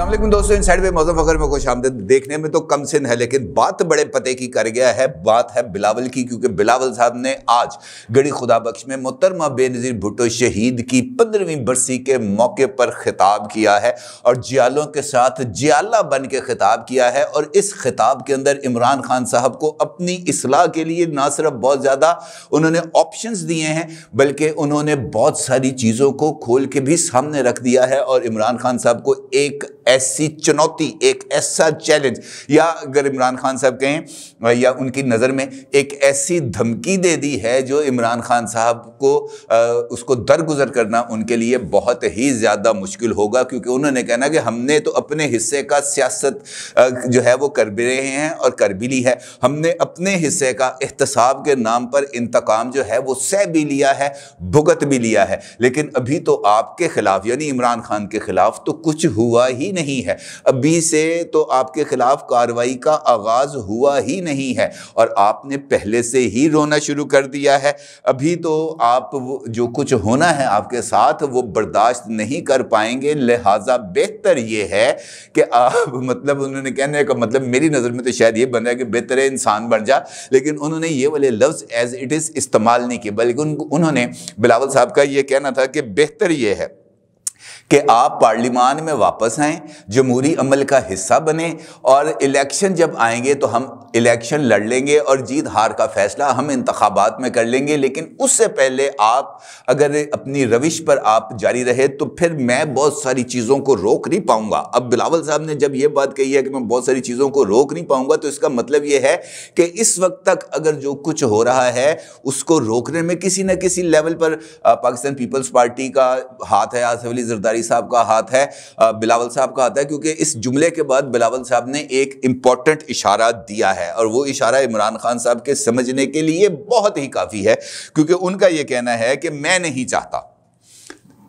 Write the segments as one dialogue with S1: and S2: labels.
S1: असल दोस्तों इन साइड पर मौजम फ़खर में खुश आमद देखने में तो कम सिन है लेकिन बात बड़े पते की कर गया है बात है बिलावल की क्योंकि बिलावल साहब ने आज गढ़ी खुदा बख्श में मुतरमा बेनज़ीर भुटो शहीद की पंद्रहवीं बरसी के मौके पर खिताब किया है और जियालों के साथ जियाला बन के खिताब किया है और इस खिताब के अंदर इमरान खान साहब को अपनी असलाह के लिए ना सिर्फ बहुत ज़्यादा उन्होंने ऑप्शन दिए हैं बल्कि उन्होंने बहुत सारी चीज़ों को खोल के भी सामने रख दिया है और इमरान खान साहब को एक ऐसी चुनौती एक ऐसा चैलेंज या अगर इमरान खान साहब कहें या उनकी नज़र में एक ऐसी धमकी दे दी है जो इमरान खान साहब को आ, उसको दरगुजर करना उनके लिए बहुत ही ज़्यादा मुश्किल होगा क्योंकि उन्होंने कहना कि हमने तो अपने हिस्से का सियासत जो है वो कर भी रहे हैं और कर भी ली है हमने अपने हिस्से का एहतसाब के नाम पर इंतकाम जो है वो सह भी लिया है भुगत भी लिया है लेकिन अभी तो आपके खिलाफ यानी इमरान खान के खिलाफ तो कुछ हुआ ही नहीं है अभी से तो आपके खिलाफ कार्रवाई का आगाज हुआ ही नहीं है और आपने पहले से ही रोना शुरू कर दिया है अभी तो आप जो कुछ होना है आपके साथ वो बर्दाश्त नहीं कर पाएंगे लिहाजा बेहतर ये है कि आप मतलब उन्होंने कहने का मतलब मेरी नज़र में तो शायद ये बन रहा है कि बेहतर इंसान बन जा लेकिन उन्होंने ये वाले लफ्ज़ एज इट इज़ इस्तेमाल नहीं किए बल्कि उन्होंने बिलावल साहब का ये कहना था कि बेहतर ये है कि आप पार्लियामान में वापस आएँ जमहूरी अमल का हिस्सा बने और इलेक्शन जब आएंगे तो हम इलेक्शन लड़ लेंगे और जीत हार का फैसला हम इंतबात में कर लेंगे लेकिन उससे पहले आप अगर अपनी रविश पर आप जारी रहे तो फिर मैं बहुत सारी चीज़ों को रोक नहीं पाऊंगा अब बिलावल साहब ने जब यह बात कही है कि मैं बहुत सारी चीज़ों को रोक नहीं पाऊंगा तो इसका मतलब ये है कि इस वक्त तक अगर जो कुछ हो रहा है उसको रोकने में किसी न किसी लेवल पर पाकिस्तान पीपल्स पार्टी का हाथ है आसफ अली जरदारी अंसारी साहब का हाथ है बिलावल साहब का हाथ है क्योंकि इस जुमले के बाद बिलावल साहब ने एक इंपॉर्टेंट इशारा दिया है और वो इशारा इमरान खान साहब के समझने के लिए बहुत ही काफ़ी है क्योंकि उनका यह कहना है कि मैं नहीं चाहता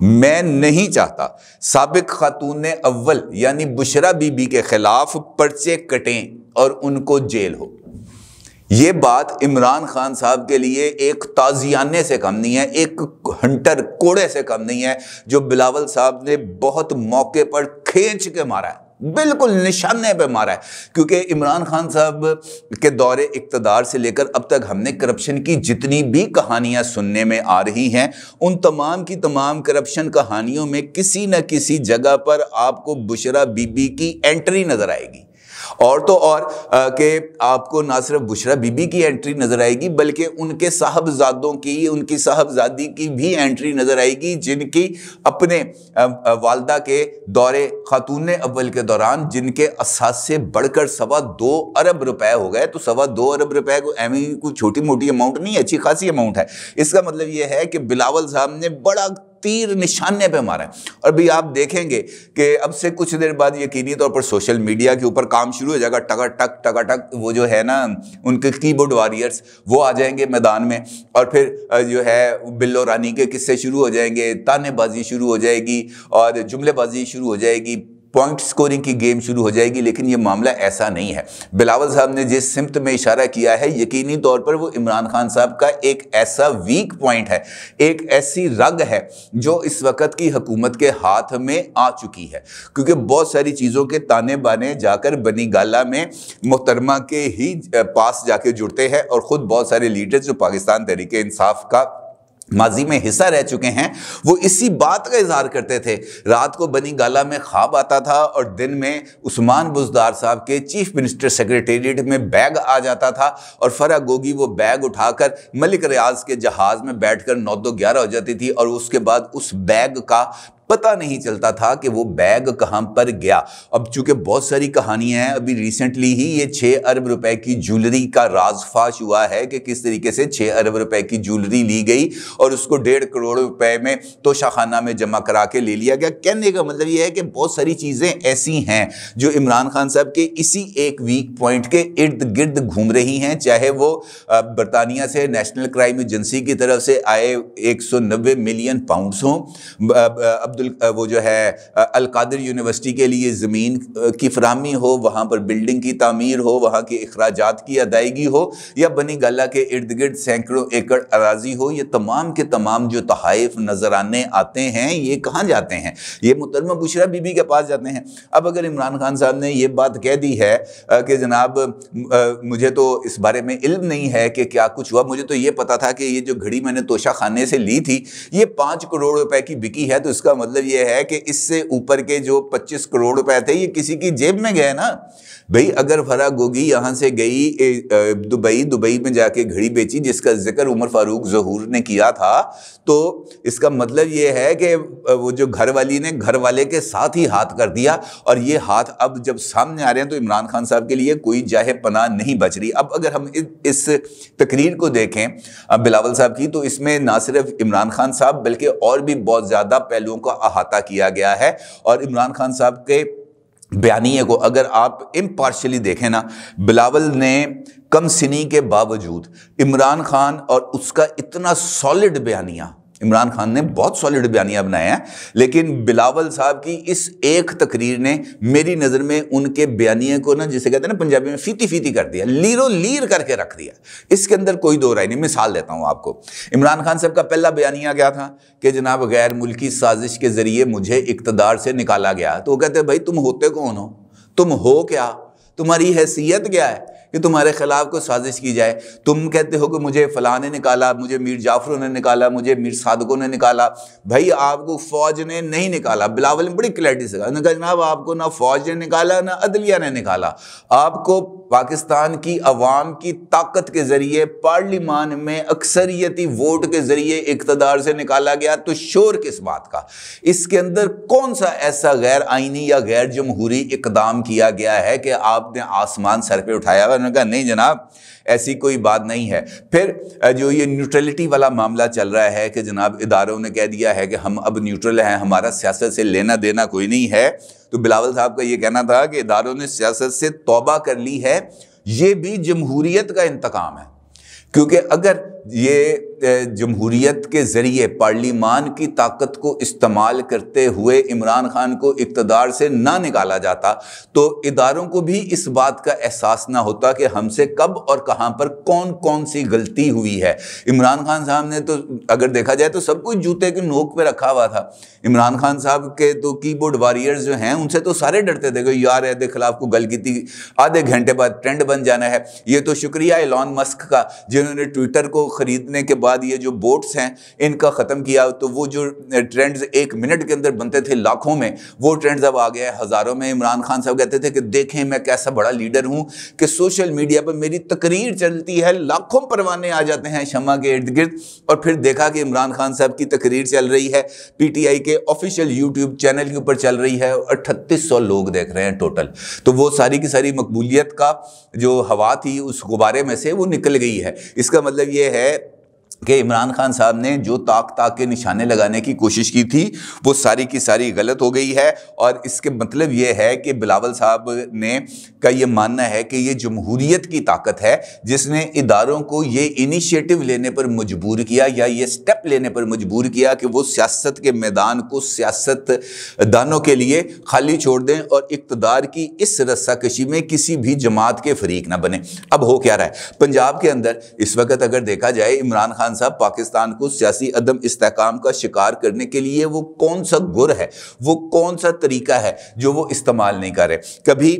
S1: मैं नहीं चाहता सबक खातून अव्वल यानी बुशरा बीबी के खिलाफ पर्चे कटें और उनको जेल हो ये बात इमरान खान साहब के लिए एक ताजियाने से कम नहीं है एक हंटर कोड़े से कम नहीं है जो बिलावल साहब ने बहुत मौके पर खींच के मारा है बिल्कुल निशाने पे मारा है क्योंकि इमरान खान साहब के दौरे इकतदार से लेकर अब तक हमने करप्शन की जितनी भी कहानियां सुनने में आ रही हैं उन तमाम की तमाम करप्शन कहानियों में किसी न किसी जगह पर आपको बुशरा बीबी की एंट्री नज़र आएगी और तो और कि आपको ना सिर्फ बुशरा बीबी की एंट्री नज़र आएगी बल्कि उनके साहबजादों की उनकी साहबजादी की भी एंट्री नज़र आएगी जिनकी अपने वालदा के दौरे खातून अव्वल के दौरान जिनके असास से बढ़कर सवा दो अरब रुपए हो गए तो सवा दो अरब रुपए को एम कोई छोटी मोटी अमाउंट नहीं अच्छी खासी अमाउंट है इसका मतलब यह है कि बिलावल साहब ने बड़ा तीर निशाने पे मारा है और भी आप देखेंगे कि अब से कुछ देर बाद यकीनी तौर पर सोशल मीडिया के ऊपर काम शुरू हो जाएगा टका टक टका टक वो जो है ना उनके कीबोर्ड वॉरियर्स वो आ जाएंगे मैदान में और फिर जो है बिल्लो रानी के किस्से शुरू हो जाएंगे तानेबाजी शुरू हो जाएगी और जुमलेबाजी शुरू हो जाएगी पॉइंट स्कोरिंग की गेम शुरू हो जाएगी लेकिन ये मामला ऐसा नहीं है बिलावल साहब ने जिस सिमत में इशारा किया है यकीनी तौर पर वो इमरान खान साहब का एक ऐसा वीक पॉइंट है एक ऐसी रग है जो इस वक्त की हुकूमत के हाथ में आ चुकी है क्योंकि बहुत सारी चीज़ों के ताने बाने जाकर बनी गाला में मोहतरमा के ही पास जाके जुड़ते हैं और ख़ुद बहुत सारे लीडर्स जो पाकिस्तान तरीके इंसाफ का माजी में हिस्सा रह चुके हैं वो इसी बात का इजहार करते थे रात को बनी गाला में ख्वाब आता था और दिन में उस्मान बुजदार साहब के चीफ मिनिस्टर सेक्रेटेरिएट में बैग आ जाता था और फरा गोगी वो बैग उठाकर मलिक रियाज के जहाज़ में बैठकर नौ दो ग्यारह हो जाती थी और उसके बाद उस बैग का पता नहीं चलता था कि वो बैग कहाँ पर गया अब चूंकि बहुत सारी कहानियां हैं अभी रिसेंटली ही ये छः अरब रुपए की ज्वेलरी का राजफाश हुआ है कि किस तरीके से छः अरब रुपए की ज्वेलरी ली गई और उसको डेढ़ करोड़ रुपए में तोशाखाना में जमा करा के ले लिया गया कहने का मतलब यह है कि बहुत सारी चीज़ें ऐसी हैं जो इमरान खान साहब के इसी एक वीक पॉइंट के इर्द गिर्द घूम रही हैं चाहे वो बरतानिया से नेशनल क्राइम एजेंसी की तरफ से आए एक मिलियन पाउंड हों अब अब्दुल वो जो है अलकादर यूनिवर्सिटी के लिए ज़मीन की फ्राहमी हो वहाँ पर बिल्डिंग की तमीर हो वहाँ के अखराज की अदायगी हो या बनी गला के इर्द गिर्द सैकड़ों एकड़ अराजी हो ये तमाम के तमाम जो तहाइफ आने आते हैं ये कहाँ जाते हैं ये मुतरमा बुशरा बीबी के पास जाते हैं अब अगर इमरान खान साहब ने ये बात कह दी है कि जनाब मुझे तो इस बारे में इल्म नहीं है कि क्या कुछ हुआ मुझे तो ये पता था कि ये जो घड़ी मैंने तोशा खाने से ली थी ये पाँच करोड़ रुपए की बिकी है तो इसका मतलब ये है कि इससे ऊपर के जो 25 करोड़ रुपए थे ये किसी की जेब में गए ना भाई अगर फरा गोगी यहाँ से गई दुबई दुबई में जाके घड़ी बेची जिसका जिक्र उमर फारूक जहूर ने किया था तो इसका मतलब ये है कि वो जो घर वाली ने घर वाले के साथ ही हाथ कर दिया और ये हाथ अब जब सामने आ रहे हैं तो इमरान खान साहब के लिए कोई जाहे पनाह नहीं बच रही अब अगर हम इस तकरीर को देखें बिलावल साहब की तो इसमें ना सिर्फ इमरान खान साहब बल्कि और भी बहुत ज़्यादा पहलुओं को अहाता किया गया है और इमरान खान साहब के बयानी को अगर आप इम्पार्शली देखें ना बिलावल ने कम सिनी के बावजूद इमरान खान और उसका इतना सॉलिड बयानिया इमरान खान ने बहुत सॉलिड बयानिया बनाया लेकिन बिलावल साहब की इस एक तकरीर ने मेरी नज़र में उनके बयानिए को ना जिसे कहते हैं ना पंजाबी में फीती फीती कर दिया लीरो लीर करके रख दिया इसके अंदर कोई दो राय नहीं मिसाल देता हूँ आपको इमरान खान साहब का पहला बयानिया क्या था कि जनाब गैर मुल्की साजिश के ज़रिए मुझे इकतदार से निकाला गया तो वो कहते भाई तुम होते कौन हो तुम हो क्या तुम्हारी हैसियत क्या है कि तुम्हारे खिलाफ कोई साजिश की जाए तुम कहते हो कि मुझे फ़लाँ ने निकाला मुझे मीर जाफरों ने निकाला मुझे मीर सादकों ने निकाला भाई आपको फ़ौज ने नहीं निकाला बिलावल ने बड़ी क्लैरिटी से कहा जनाब आपको ना फ़ौज ने निकाला ना अदलिया ने निकाला आपको पाकिस्तान की अवाम की ताकत के ज़रिए पार्लियामान में अक्सरियती वोट के ज़रिए इकतदार से निकाला गया तो शोर किस बात का इसके अंदर कौन सा ऐसा गैर आइनी या गैर जमहूरी इकदाम किया गया है कि आपने आसमान सर पर उठाया हुआ उन्होंने कहा नहीं जनाब ऐसी कोई बात नहीं है फिर जो ये न्यूट्रलिटी वाला मामला चल रहा है कि जनाब इदारों ने कह दिया है कि हम अब न्यूट्रल हैं हमारा सियासत से लेना देना कोई नहीं है तो बिलावल साहब का ये कहना था कि इदारों ने सियासत से तोबा कर ली है ये भी जमहूरीत का इंतकाम है क्योंकि अगर ये जमहूरीत के ज़रिए पार्लिमान की ताकत को इस्तेमाल करते हुए इमरान खान को इकतदार से ना निकाला जाता तो इदारों को भी इस बात का एहसास ना होता कि हमसे कब और कहाँ पर कौन कौन सी गलती हुई है इमरान खान साहब ने तो अगर देखा जाए तो सब कुछ जूते की नोक पर रखा हुआ था इमरान खान साहब के तो कीबोर्ड वॉरियर्स जो हैं उनसे तो सारे डरते थे कि यार ऐदे खिलाफ को गल की थी आधे घंटे बाद ट्रेंड बन जाना है ये तो शुक्रिया एलॉन मस्क का जिन्होंने ट्विटर को ख़रीदने के बाद ये जो बोट्स हैं इनका ख़त्म किया तो वो जो ट्रेंड्स एक मिनट के अंदर बनते थे लाखों में वो ट्रेंड्स अब आ गया है हज़ारों में इमरान खान साहब कहते थे कि देखें मैं कैसा बड़ा लीडर हूँ कि सोशल मीडिया पर मेरी तकरीर चलती है लाखों परवाने आ जाते हैं शमा के इर्द गिर्द और फिर देखा कि इमरान खान साहब की तकरीर चल रही है पीटीआई के ऑफिशियल यूट्यूब चैनल के ऊपर चल रही है अट्ठतीस सौ लोग देख रहे हैं टोटल तो वो सारी की सारी मकबूलियत का जो हवा थी उस गुब्बारे में से वो निकल गई है इसका मतलब ये है कि इमरान खान साहब ने जो ताक ताक के निशाने लगाने की कोशिश की थी वो सारी की सारी गलत हो गई है और इसके मतलब ये है कि बिलावल साहब ने का ये मानना है कि ये जमहूरीत की ताकत है जिसने इदारों को ये इनिशिएटिव लेने पर मजबूर किया या ये स्टेप लेने पर मजबूर किया कि वो सियासत के मैदान को सियासत दानों के लिए खाली छोड़ दें और इकतदार की इस रस्साकशी में किसी भी जमात के फरीक ना बने अब हो क्या रहा है पंजाब के अंदर इस वक्त अगर देखा जाए इमरान खान खान साहब पाकिस्तान को सियासी अदम इस्तेकाम का शिकार करने के लिए वो कौन सा गुर है वो कौन सा तरीका है जो वो इस्तेमाल नहीं करे कभी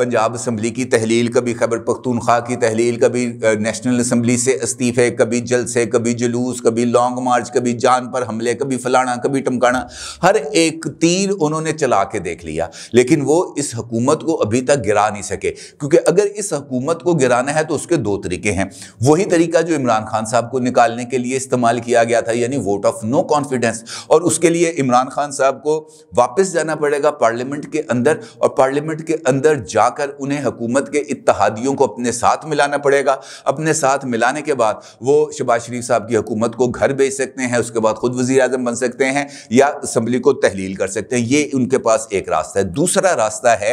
S1: पंजाब असम्बली की तहलील कभी खैबर पख्तूनख्वा की तहलील कभी नेशनल असम्बली से इस्तीफे कभी जलसे कभी जुलूस कभी लॉन्ग मार्च कभी जान पर हमले कभी फलाना कभी टमकाना हर एक तीर उन्होंने चला के देख लिया लेकिन वो इस हकूमत को अभी तक गिरा नहीं सके क्योंकि अगर इस हकूमत को गिराना है तो उसके दो तरीके हैं वही तरीका जो इमरान खान साहब को निकाल निकालने के लिए इस्तेमाल किया गया था यानी वोट ऑफ नो कॉन्फिडेंस और उसके लिए इमरान खान साहब को वापस जाना पड़ेगा पार्लियामेंट के अंदर और पार्लियामेंट के अंदर जाकर उन्हें हुकूमत के इतिहादियों को अपने साथ मिलाना पड़ेगा अपने साथ मिलाने के बाद वो शबाज शरीफ साहब की हुकूमत को घर भेज सकते हैं उसके बाद खुद वजी अजम बन सकते हैं या असम्बली को तहलील कर सकते हैं ये उनके पास एक रास्ता है दूसरा रास्ता है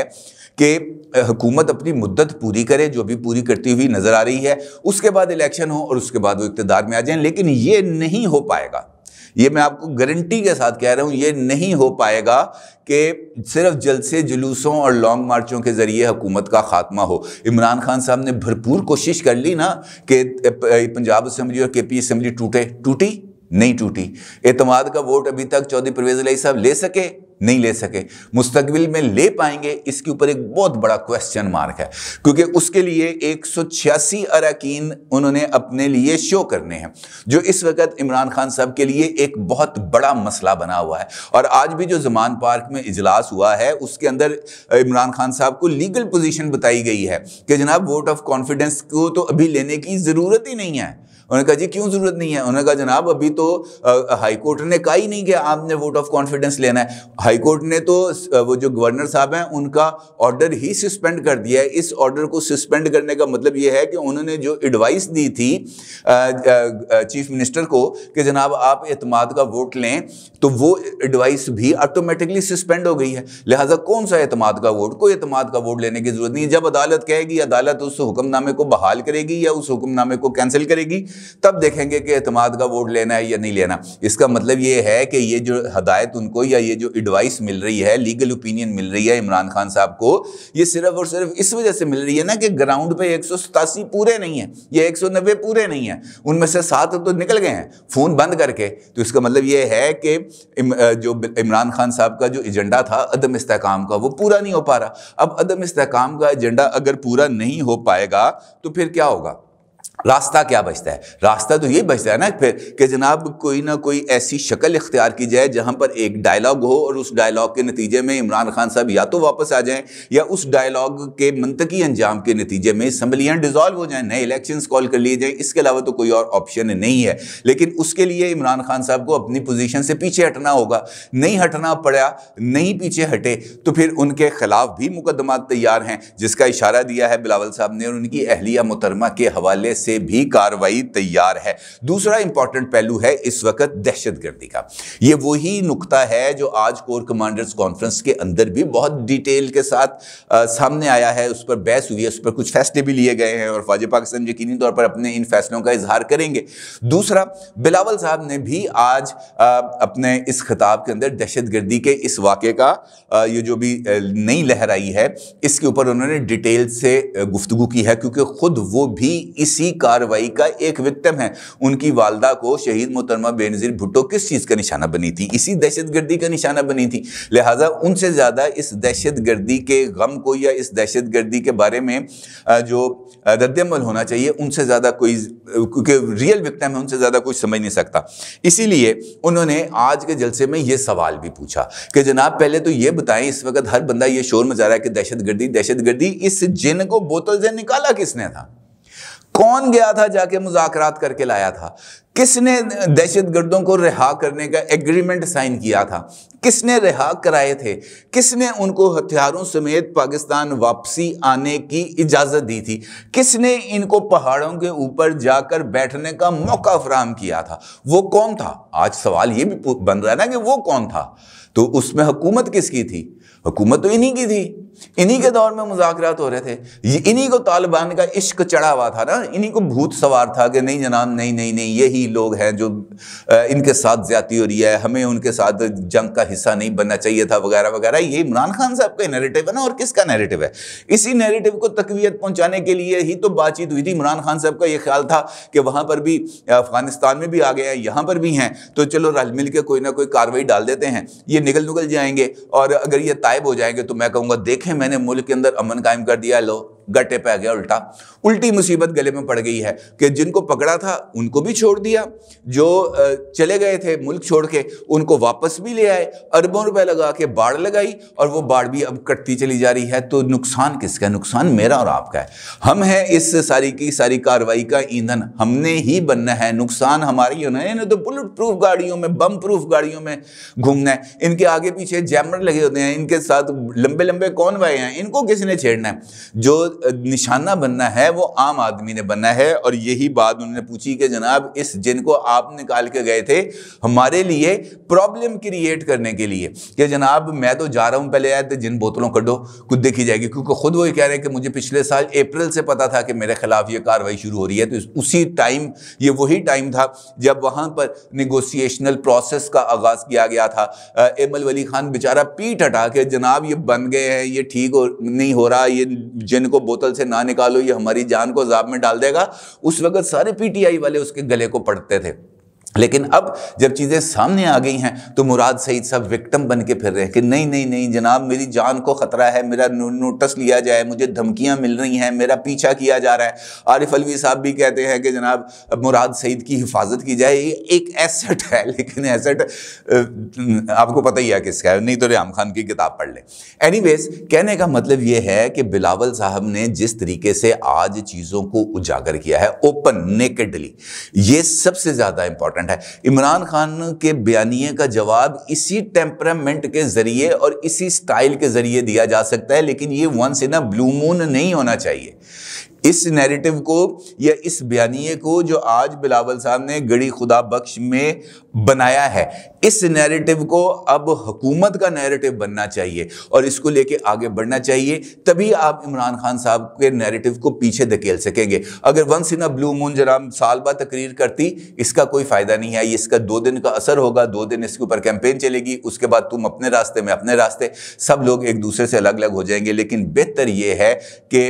S1: कि हुकूमत अपनी मुद्दत पूरी करे जो अभी पूरी करती हुई नज़र आ रही है उसके बाद इलेक्शन हो और उसके बाद वो इकतदार में आ जाए लेकिन ये नहीं हो पाएगा ये मैं आपको गारंटी के साथ कह रहा हूँ ये नहीं हो पाएगा कि सिर्फ जलसे जुलूसों और लॉन्ग मार्चों के ज़रिए हुकूमत का खात्मा हो इमरान खान साहब ने भरपूर कोशिश कर ली ना कि पंजाब असम्बली और के पी असम्बली टूटे टूटी नहीं टूटी एतमाद का वोट अभी तक चौधरी परवेज अली साहब ले सके नहीं ले सके मुस्तकबिल में ले पाएंगे इसके ऊपर एक बहुत बड़ा क्वेश्चन मार्क है क्योंकि उसके लिए एक सौ छियासी अरकान उन्होंने अपने लिए शो करने हैं जो इस वक्त इमरान खान साहब के लिए एक बहुत बड़ा मसला बना हुआ है और आज भी जो जमान पार्क में इजलास हुआ है उसके अंदर इमरान खान साहब को लीगल पोजिशन बताई गई है कि जनाब वोट ऑफ कॉन्फिडेंस को तो अभी लेने की ज़रूरत ही नहीं है उन्होंने कहा जी क्यों ज़रूरत नहीं है उन्होंने कहा जनाब अभी तो हाईकोर्ट ने कहा ही नहीं कि आपने वोट ऑफ कॉन्फिडेंस लेना है हाईकोर्ट ने तो वो जो गवर्नर साहब हैं उनका ऑर्डर ही सस्पेंड कर दिया है इस ऑर्डर को सस्पेंड करने का मतलब ये है कि उन्होंने जो एडवाइस दी थी चीफ मिनिस्टर को कि जनाब आप एतमाद का वोट लें तो वो एडवाइस भी ऑटोमेटिकली सस्पेंड हो गई है लिहाजा कौन सा एतमाद का वोट कोई एतमाद का वोट लेने की जरूरत नहीं है जब अदालत कहेगी अदालत उस हुक्मनामे को बहाल करेगी या उस हुक्मनामे को कैंसिल करेगी तब देखेंगे कि अतमाद का वोट लेना है या नहीं लेना इसका मतलब ये है कि ये जो हदायत उनको या ये जो एडवाइस मिल रही है लीगल ओपिनियन मिल रही है इमरान खान साहब को ये सिर्फ और सिर्फ इस वजह से मिल रही है ना कि ग्राउंड पे एक पूरे नहीं है ये एक पूरे नहीं है उनमें से सात तो निकल गए हैं फ़ोन बंद करके तो इसका मतलब ये है कि इम, जो इमरान खान साहब का जो एजेंडा था अदम इसकाम का वो पूरा नहीं हो पा रहा अब अदम इसकाम का एजेंडा अगर पूरा नहीं हो पाएगा तो फिर क्या होगा रास्ता क्या बचता है रास्ता तो यही बचता है ना फिर कि जनाब कोई ना कोई ऐसी शक्ल इख्तियार की जाए जहाँ पर एक डायलॉग हो और उस डायलॉग के नतीजे में इमरान खान साहब या तो वापस आ जाएं या उस डायलॉग के मनतकी अंजाम के नतीजे में असम्बलियाँ डिजॉल्व हो जाएं नए इलेक्शन कॉल कर लिए जाएँ इसके अलावा तो कोई और ऑप्शन नहीं है लेकिन उसके लिए इमरान खान साहब को अपनी पोजिशन से पीछे हटना होगा नहीं हटना पड़ा नहीं पीछे हटे तो फिर उनके खिलाफ भी मुकदमा तैयार हैं जिसका इशारा दिया है बिलावल साहब ने और उनकी अहलिया मुतरमा के हवाले से से भी कार्रवाई तैयार है दूसरा इंपॉर्टेंट पहलू है इस वक्त दहशतगर्दी का यह वही नुकता है जो आज कोर कमांडर्स कॉन्फ्रेंस के अंदर भी बहुत डिटेल के साथ आ, सामने आया है उस पर बहस हुई है उस पर कुछ फैसले भी लिए गए हैं और फौज पाकिस्तान यकीनी तौर पर अपने इन फैसलों का इजहार करेंगे दूसरा बिलावल साहब ने भी आज आ, अपने इस खिताब के अंदर दहशतगर्दी के इस वाक्य का ये जो भी नई लहर आई है इसके ऊपर उन्होंने डिटेल से गुफ्तु की है क्योंकि खुद वो भी इसी कार्रवाई का एक विक्टिम है उनकी वालदा को शहीद मोहतरमा बेनजीर भुट्टो किस चीज़ का निशाना बनी थी इसी दहशतगर्दी का निशाना बनी थी लिहाजा उनसे ज़्यादा इस दहशतगर्दी के गम को या इस दहशतगर्दी के बारे में जो रद्दमल होना चाहिए उनसे ज़्यादा कोई क्योंकि रियल विक्टिम है उनसे ज़्यादा कुछ समझ नहीं सकता इसीलिए उन्होंने आज के जलसे में ये सवाल भी पूछा कि जनाब पहले तो ये बताएं इस वक्त हर बंदा ये शोर मचा रहा है कि दहशतगर्दी दहशतगर्दी इस जिन को बोतल से निकाला किसने था कौन गया था जाके मुजाकरात करके लाया था किसने दहशत गर्दों को रिहा करने का एग्रीमेंट साइन किया था किसने रिहा कराए थे किसने उनको हथियारों समेत पाकिस्तान वापसी आने की इजाज़त दी थी किसने इनको पहाड़ों के ऊपर जाकर बैठने का मौका फ्राहम किया था वो कौन था आज सवाल ये भी बन रहा है ना कि वो कौन था तो उसमें हुकूमत किसकी थी हुकूमत तो इन्हीं की थी इन्हीं के दौर में मुजाकरात हो रहे थे इन्हीं को तालिबान का इश्क चढ़ा हुआ था ना इन्हीं को भूत सवार था कि नहीं जनाब नहीं नहीं नहीं यही लोग हैं जो इनके साथ ज्यादा हो रही है हमें उनके साथ जंग का हिस्सा नहीं बनना चाहिए था वगैरह वगैरह ये इमरान खान साहब का नेरेटिव है ना और किसका नेरेटिव है इसी नेरेटिव को तकवीत पहुंचाने के लिए ही तो बातचीत हुई थी इमरान खान साहब का यह ख्याल था कि वहाँ पर भी अफगानिस्तान में भी आ गए हैं यहाँ पर भी हैं तो चलो रल मिल के कोई ना कोई कार्रवाई डाल देते हैं ये निकल निकल जाएंगे और अगर ये तायब हो जाएंगे तो मैं कहूँगा देख देखें मैंने मुल्क के अंदर अमन कायम कर दिया लो गटे पे आ गया उल्टा उल्टी मुसीबत गले में पड़ गई है कि जिनको पकड़ा था उनको भी छोड़ दिया जो चले गए थे मुल्क छोड़ के उनको वापस भी ले आए अरबों रुपए लगा के बाढ़ लगाई और वो बाढ़ भी अब कटती चली जा रही है तो नुकसान किसका है नुकसान मेरा और आपका है हम हैं इस सारी की सारी कार्रवाई का ईंधन हमने ही बनना है नुकसान हमारी होना है तो बुलेट प्रूफ गाड़ियों में बम प्रूफ गाड़ियों में घूमना है इनके आगे पीछे जैमर लगे होते हैं इनके साथ लंबे लंबे कौन वाए हैं इनको किसने छेड़ना है जो निशाना बनना है वो आम आदमी ने बनना है और यही बात उन्होंने पूछी कि जनाब इस जिन को आप निकाल के गए थे हमारे लिए प्रॉब्लम क्रिएट करने के लिए कि जनाब मैं तो जा रहा हूँ पहले आया तो जिन बोतलों कटो खुद देखी जाएगी क्योंकि खुद वही कह रहे हैं कि मुझे पिछले साल अप्रैल से पता था कि मेरे खिलाफ ये कार्रवाई शुरू हो रही है तो उसी टाइम ये वही टाइम था जब वहाँ पर निगोसिएशनल प्रोसेस का आगाज़ किया गया था एमल वली खान बेचारा पीठ हटा के जनाब ये बन गए हैं ये ठीक नहीं हो रहा ये जिनको बोतल से ना निकालो ये हमारी जान को जाब में डाल देगा उस वक्त सारे पीटीआई वाले उसके गले को पड़ते थे लेकिन अब जब चीज़ें सामने आ गई हैं तो मुराद सईद साहब विक्टम बन के फिर रहे हैं कि नहीं नहीं नहीं जनाब मेरी जान को ख़तरा है मेरा नो, नोटिस लिया जाए मुझे धमकियां मिल रही हैं मेरा पीछा किया जा रहा है आरिफ अलवी साहब भी कहते हैं कि जनाब मुराद सईद की हिफाजत की जाए ये एक एसेट है लेकिन एसेट आपको पता ही है किसका है नहीं तो रियाम खान की किताब पढ़ लें एनी कहने का मतलब ये है कि बिलावल साहब ने जिस तरीके से आज चीज़ों को उजागर किया है ओपन नेकडली ये सबसे ज़्यादा इंपॉर्टेंट इंपॉर्टेंट है इमरान खान के बयानिए का जवाब इसी टेम्परामेंट के ज़रिए और इसी स्टाइल के ज़रिए दिया जा सकता है लेकिन ये once in a blue moon नहीं होना चाहिए इस नैरेटिव को या इस बयानिए को जो आज बिलावल साहब ने गड़ी खुदा बख्श में बनाया है इस नैरेटिव को अब हुकूमत का नैरेटिव बनना चाहिए और इसको लेके आगे बढ़ना चाहिए तभी आप इमरान खान साहब के नैरेटिव को पीछे धकेल सकेंगे अगर once in a blue moon जराम साल बाद तकरीर करती इसका कोई फ़ायदा नहीं है इसका दो दिन का असर होगा दो दिन इसके ऊपर कैंपेन चलेगी उसके बाद तुम अपने रास्ते में अपने रास्ते सब लोग एक दूसरे से अलग अलग हो जाएंगे लेकिन बेहतर ये है कि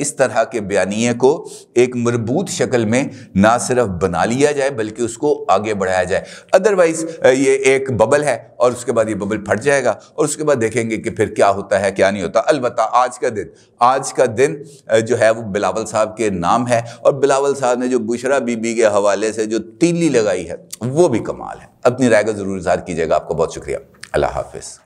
S1: इस तरह के बयानिए को एक मरबूत शक्ल में ना सिर्फ बना लिया जाए बल्कि उसको आगे बढ़ाया जाए अदरवाइज़ ये एक बबल है और उसके बाद ये बबल फट जाएगा और उसके बाद देखेंगे कि फिर क्या होता है क्या नहीं होता अलबत् आज का दिन आज का दिन जो है वो बिलावल साहब के नाम है और बिलावल साहब ने जो बुशरा बीबी के हवाले से जो तीली लगाई है वो भी कमाल है अपनी राय का ज़रूर इजहार कीजिएगा आपका बहुत शुक्रिया अल्लाह हाफिज़